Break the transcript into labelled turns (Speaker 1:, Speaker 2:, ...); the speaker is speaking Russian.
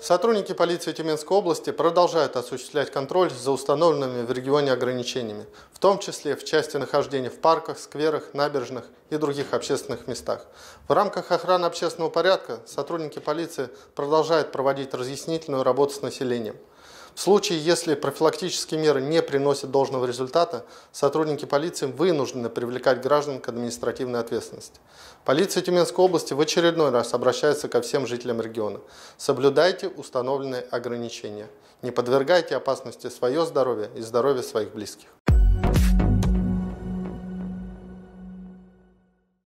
Speaker 1: Сотрудники полиции Тюменской области продолжают осуществлять контроль за установленными в регионе ограничениями, в том числе в части нахождения в парках, скверах, набережных и других общественных местах. В рамках охраны общественного порядка сотрудники полиции продолжают проводить разъяснительную работу с населением. В случае, если профилактические меры не приносят должного результата, сотрудники полиции вынуждены привлекать граждан к административной ответственности. Полиция Тюменской области в очередной раз обращается ко всем жителям региона. Соблюдайте установленные ограничения. Не подвергайте опасности свое здоровье и здоровье своих близких.